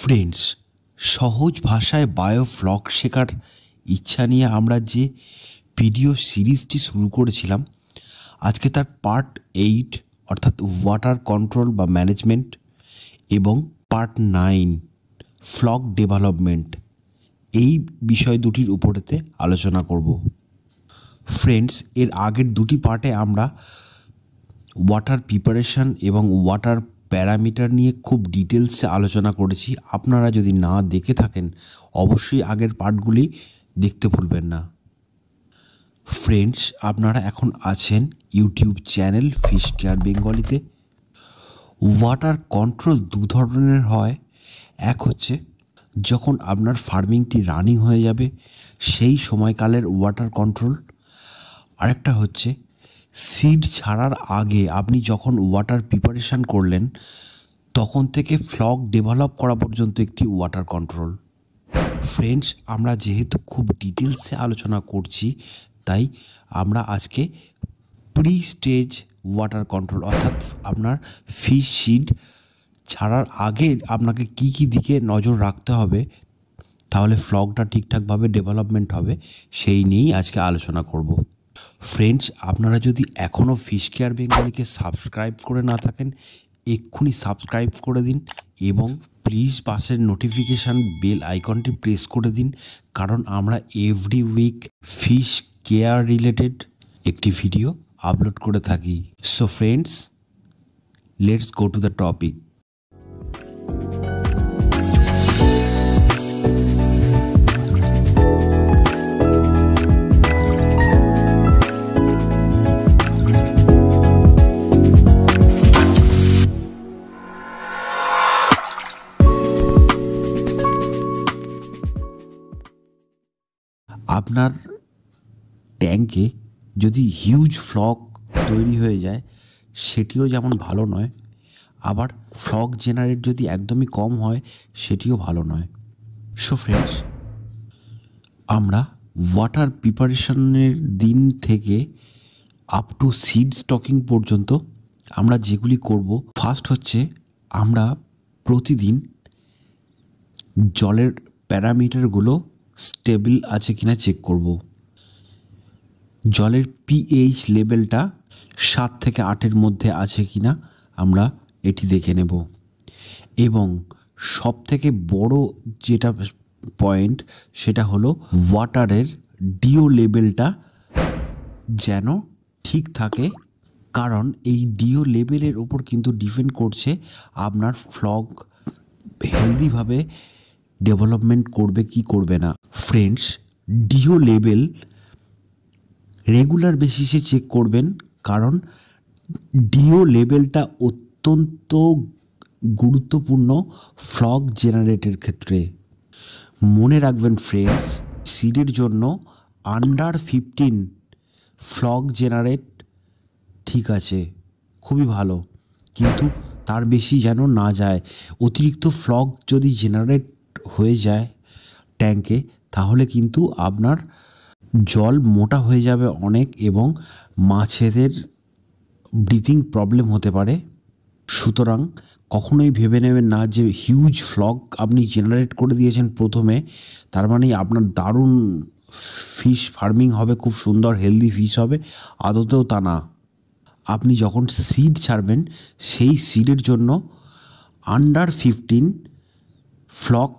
friends সহজ ভাষায় bio vlog শেখার ইচ্ছা নিয়ে আমরা যে ভিডিও সিরিজটি শুরু করেছিলাম আজকে তার পার্ট এইট অর্থাৎ ওয়াটার কন্ট্রোল বা ম্যানেজমেন্ট এবং পার্ট নাইন ফ্লক ডেভেলপমেন্ট এই বিষয় দুটির উপরেতে আলোচনা করব ফ্রেন্ডস এর আগের দুটি পার্টে আমরা ওয়াটার প্রিপারেশান এবং ওয়াটার প্যারামিটার নিয়ে খুব ডিটেলসে আলোচনা করেছি আপনারা যদি না দেখে থাকেন অবশ্যই আগের পার্টগুলি দেখতে ভুলবেন না ফ্রেন্ডস আপনারা এখন আছেন ইউটিউব চ্যানেল ফিশ কেয়ার বেঙ্গলিতে ওয়াটার কন্ট্রোল দু ধরনের হয় এক হচ্ছে যখন আপনার ফার্মিংটি রানিং হয়ে যাবে সেই সময়কালের ওয়াটার কন্ট্রোল আরেকটা হচ্ছে সিড ছাড়ার আগে আপনি যখন ওয়াটার প্রিপারেশান করলেন তখন থেকে ফ্লক ডেভেলপ করা পর্যন্ত একটি ওয়াটার কন্ট্রোল ফ্রেন্ডস আমরা যেহেতু খুব ডিটেলসে আলোচনা করছি তাই আমরা আজকে প্রি স্টেজ ওয়াটার কন্ট্রোল অর্থাৎ আপনার ফিশ সিড ছাড়ার আগে আপনাকে কি কি দিকে নজর রাখতে হবে তাহলে ফ্লগটা ঠিকঠাকভাবে ডেভেলপমেন্ট হবে সেই নিয়েই আজকে আলোচনা করব ফ্রেন্ডস আপনারা যদি এখনও ফিশ কেয়ার বেঙ্গলিকে সাবস্ক্রাইব করে না থাকেন এক্ষুনি সাবস্ক্রাইব করে দিন এবং প্লিজ পাশের নোটিফিকেশান বেল আইকনটি প্রেস করে দিন কারণ আমরা every week fish care related একটি ভিডিও আপলোড করে থাকি so friends let's go to the topic আপনার ট্যাঙ্কে যদি হিউজ ফ্লক তৈরি হয়ে যায় সেটিও যেমন ভালো নয় আবার ফ্লক জেনারেট যদি একদমই কম হয় সেটিও ভালো নয় সো ফ্রেন্ডস আমরা ওয়াটার প্রিপারেশনের দিন থেকে আপ টু সিড স্টকিং পর্যন্ত আমরা যেগুলি করব ফার্স্ট হচ্ছে আমরা প্রতিদিন জলের প্যারামিটারগুলো স্টেবল আছে কিনা চেক করব জলের পিএইচ লেভেলটা সাত থেকে আটের মধ্যে আছে কিনা আমরা এটি দেখে নেব এবং সব থেকে বড় যেটা পয়েন্ট সেটা হলো ওয়াটারের ডিও লেভেলটা যেন ঠিক থাকে কারণ এই ডিও লেভেলের ওপর কিন্তু ডিপেন্ড করছে আপনার ফ্লগ হেলদিভাবে ডেভেলপমেন্ট করবে কি করবে না ফ্রেন্ডস ডিও লেভেল রেগুলার বেসিসে চেক করবেন কারণ ডিও লেভেলটা অত্যন্ত গুরুত্বপূর্ণ ফ্লগ জেনারেটের ক্ষেত্রে মনে রাখবেন ফ্রেন্ডস সিডির জন্য আন্ডার ফিফটিন ফ্লগ জেনারেট ঠিক আছে খুবই ভালো কিন্তু তার বেশি যেন না যায় অতিরিক্ত ফ্লগ যদি জেনারেট হয়ে যায় ট্যাঙ্কে তাহলে কিন্তু আপনার জল মোটা হয়ে যাবে অনেক এবং মাছেদের ব্রিথিং প্রবলেম হতে পারে সুতরাং কখনোই ভেবে নেবেন না যে হিউজ ফ্লগ আপনি জেনারেট করে দিয়েছেন প্রথমে তার মানে আপনার দারুণ ফিশ ফার্মিং হবে খুব সুন্দর হেলদি ফিশ হবে আদতেও তা না আপনি যখন সিড ছাড়বেন সেই সিডের জন্য আন্ডার ফিফটিন ফ্লক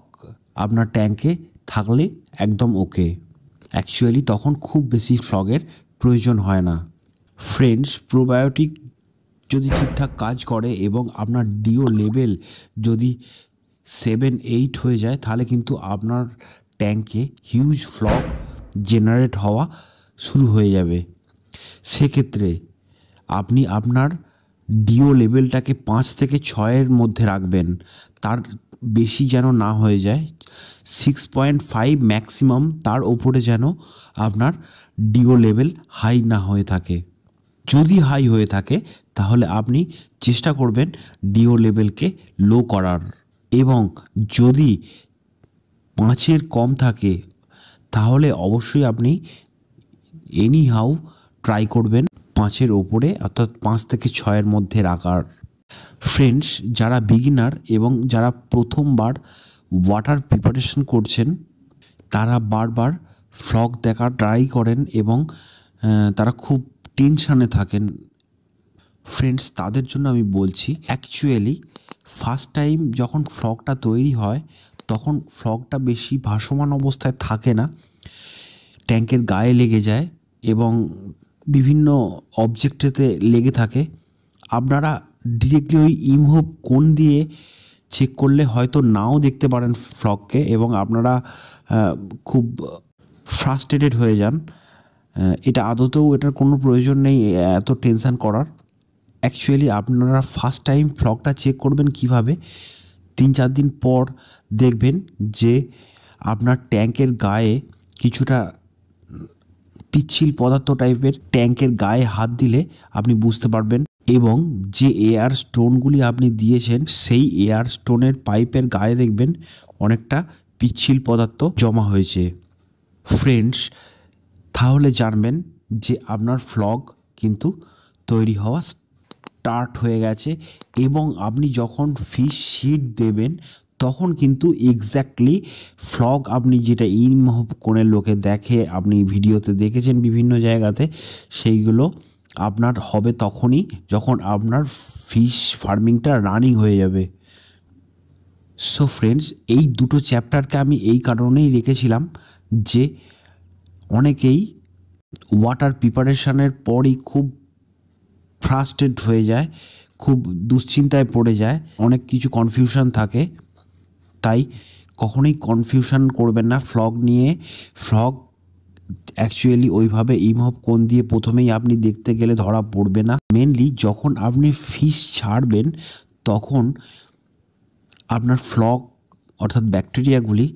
আপনার ট্যাঙ্কে থাকলে একদম ওকে অ্যাকচুয়ালি তখন খুব বেশি ফ্রগের প্রয়োজন হয় না ফ্রেন্ডস প্রোবায়োটিক যদি ঠিকঠাক কাজ করে এবং আপনার ডিও লেভেল যদি সেভেন এইট হয়ে যায় তাহলে কিন্তু আপনার ট্যাঙ্কে হিউজ ফ্লগ জেনারেট হওয়া শুরু হয়ে যাবে সেক্ষেত্রে আপনি আপনার ডিও লেভেলটাকে পাঁচ থেকে ছয়ের মধ্যে রাখবেন তার বেশি যেন না হয়ে যায় সিক্স পয়েন্ট ফাইভ ম্যাক্সিমাম তার ওপরে যেন আপনার ডিও লেভেল হাই না হয়ে থাকে যদি হাই হয়ে থাকে তাহলে আপনি চেষ্টা করবেন ডিও লেভেলকে লো করার এবং যদি পাঁচের কম থাকে তাহলে অবশ্যই আপনি এনি হাউ ট্রাই করবেন পাঁচের ওপরে অর্থাৎ পাঁচ থেকে ছয়ের মধ্যে রাখার ফ্রেন্ডস যারা বিগিনার এবং যারা প্রথমবার ওয়াটার প্রিপারেশন করছেন তারা বারবার ফ্রক দেখা ট্রাই করেন এবং তারা খুব টেনশানে থাকেন ফ্রেন্ডস তাদের জন্য আমি বলছি অ্যাকচুয়ালি ফার্স্ট টাইম যখন ফ্রকটা তৈরি হয় তখন ফ্রকটা বেশি ভাসমান অবস্থায় থাকে না ট্যাঙ্কের গায়ে লেগে যায় এবং বিভিন্ন অবজেক্টেতে লেগে থাকে আপনারা ডিরেক্টলি ওই ইমহোব কোন দিয়ে চেক করলে হয়তো নাও দেখতে পারেন ফ্লককে এবং আপনারা খুব ফ্রাস্ট্রেটেড হয়ে যান এটা আদতেও এটার কোনো প্রয়োজন নেই এত টেনশান করার অ্যাকচুয়ালি আপনারা ফার্স্ট টাইম ফ্লকটা চেক করবেন কিভাবে তিন চার দিন পর দেখবেন যে আপনার ট্যাঙ্কের গায়ে কিছুটা পিচ্ছিল পদার্থ টাইপের ট্যাঙ্কের গায়ে হাত দিলে আপনি বুঝতে পারবেন এবং যে এয়ার স্টোনগুলি আপনি দিয়েছেন সেই এয়ার স্টোনের পাইপের গায়ে দেখবেন অনেকটা পিচ্ছিল পদার্থ জমা হয়েছে ফ্রেন্ডস তাহলে জানবেন যে আপনার ফ্লগ কিন্তু তৈরি হওয়া স্টার্ট হয়ে গেছে এবং আপনি যখন ফিস শিট দেবেন তখন কিন্তু এক্স্যাক্টলি ফ্লগ আপনি যেটা ইনমহব কোণের লোকে দেখে আপনি ভিডিওতে দেখেছেন বিভিন্ন জায়গাতে সেইগুলো আপনার হবে তখনই যখন আপনার ফিশ ফার্মিংটা রানিং হয়ে যাবে সো ফ্রেন্ডস এই দুটো চ্যাপ্টারকে আমি এই কারণেই রেখেছিলাম যে অনেকেই ওয়াটার প্রিপারেশানের পরই খুব ফ্রাস্টেড হয়ে যায় খুব দুশ্চিন্তায় পড়ে যায় অনেক কিছু কনফিউশন থাকে তাই কখনোই কনফিউশন করবেন না ফ্লগ নিয়ে ফ্লগ অ্যাকচুয়ালি ওইভাবে ইমহব কোন দিয়ে প্রথমেই আপনি দেখতে গেলে ধরা পড়বে না মেনলি যখন আপনি ফিস ছাড়বেন তখন আপনার ফ্লক অর্থাৎ ব্যাকটেরিয়াগুলি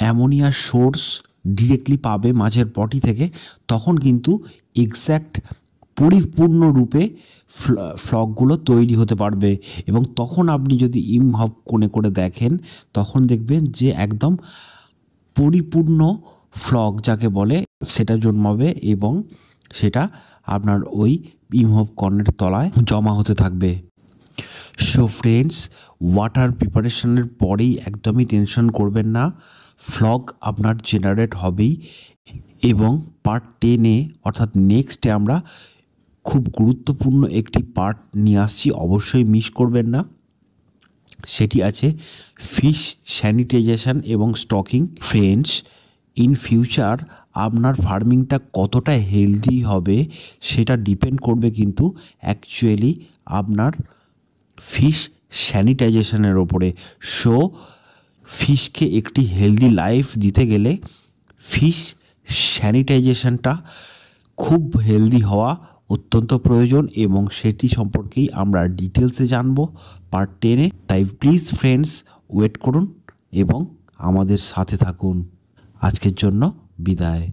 অ্যামোনিয়া সোর্স ডিরেক্টলি পাবে মাছের পটি থেকে তখন কিন্তু এক্স্যাক্ট পরিপূর্ণ রূপে ফ্লকগুলো তৈরি হতে পারবে এবং তখন আপনি যদি ইমহব কোণে করে দেখেন তখন দেখবেন যে একদম পরিপূর্ণ ফ্লক যাকে বলে সেটা জন্মাবে এবং সেটা আপনার ওই ইমহব কর্ণের তলায় জমা হতে থাকবে সো ফ্রেন্ডস ওয়াটার প্রিপারেশনের পরেই একদমই টেনশন করবেন না ফ্লগ আপনার জেনারেট হবেই এবং পার্ট টেনে অর্থাৎ নেক্সটে আমরা খুব গুরুত্বপূর্ণ একটি পার্ট নিয়ে আসছি অবশ্যই মিস করবেন না সেটি আছে ফিশ স্যানিটাইজেশান এবং স্টকিং ফ্রেন্ডস ইন ফিউচার আপনার ফার্মিংটা কতটা হেলদি হবে সেটা ডিপেন্ড করবে কিন্তু অ্যাকচুয়ালি আপনার ফিশ স্যানিটাইজেশানের ওপরে সো ফিশকে একটি হেলদি লাইফ দিতে গেলে ফিশ স্যানিটাইজেশানটা খুব হেলদি হওয়া অত্যন্ত প্রয়োজন এবং সেটি সম্পর্কেই আমরা ডিটেলসে জানব পার্ট টেনে তাই প্লিজ ফ্রেন্ডস ওয়েট করুন এবং আমাদের সাথে থাকুন আজকের জন্য বিদায়